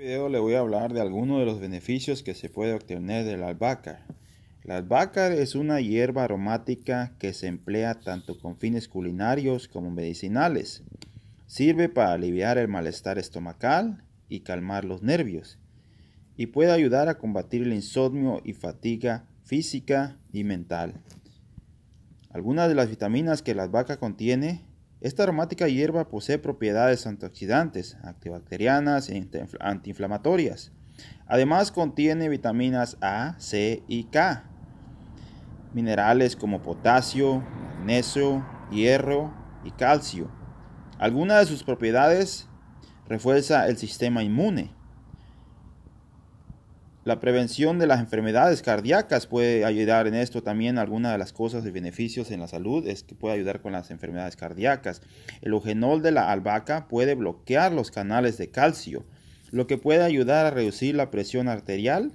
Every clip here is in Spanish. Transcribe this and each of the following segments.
video le voy a hablar de algunos de los beneficios que se puede obtener del albahaca. La albahaca es una hierba aromática que se emplea tanto con fines culinarios como medicinales. Sirve para aliviar el malestar estomacal y calmar los nervios. Y puede ayudar a combatir el insomnio y fatiga física y mental. Algunas de las vitaminas que la albahaca contiene esta aromática hierba posee propiedades antioxidantes, antibacterianas e antiinflamatorias. Además contiene vitaminas A, C y K, minerales como potasio, magnesio, hierro y calcio. Algunas de sus propiedades refuerza el sistema inmune, la prevención de las enfermedades cardíacas puede ayudar en esto también. Algunas de las cosas de beneficios en la salud es que puede ayudar con las enfermedades cardíacas. El eugenol de la albahaca puede bloquear los canales de calcio, lo que puede ayudar a reducir la presión arterial.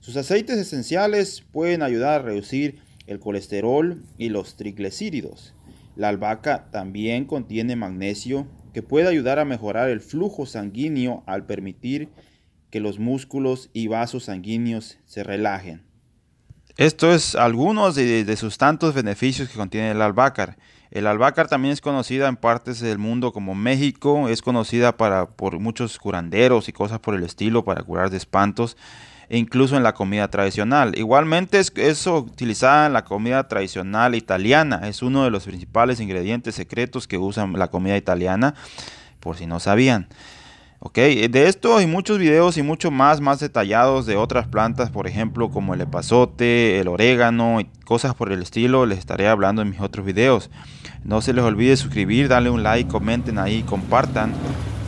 Sus aceites esenciales pueden ayudar a reducir el colesterol y los triglicéridos. La albahaca también contiene magnesio que puede ayudar a mejorar el flujo sanguíneo al permitir que los músculos y vasos sanguíneos se relajen. Esto es algunos de, sus tantos beneficios que contiene el albácar. El albácar también es conocida en partes del mundo como México, es conocida para, por muchos curanderos y cosas por el estilo para curar de espantos, e incluso en la comida tradicional. Igualmente es, eso utilizada en la comida tradicional italiana, es uno de los principales ingredientes secretos que usan la comida italiana, por si no sabían. Ok, eh, de esto hay muchos videos y mucho más, más detallados de otras plantas, por ejemplo, como el epazote, el orégano y cosas por el estilo, les estaré hablando en mis otros videos. No se les olvide suscribir, darle un like, comenten ahí, compartan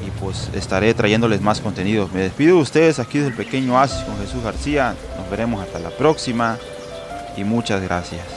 y pues estaré trayéndoles más contenidos. Me despido de ustedes aquí desde el pequeño oasis con Jesús García. Nos veremos hasta la próxima y muchas gracias.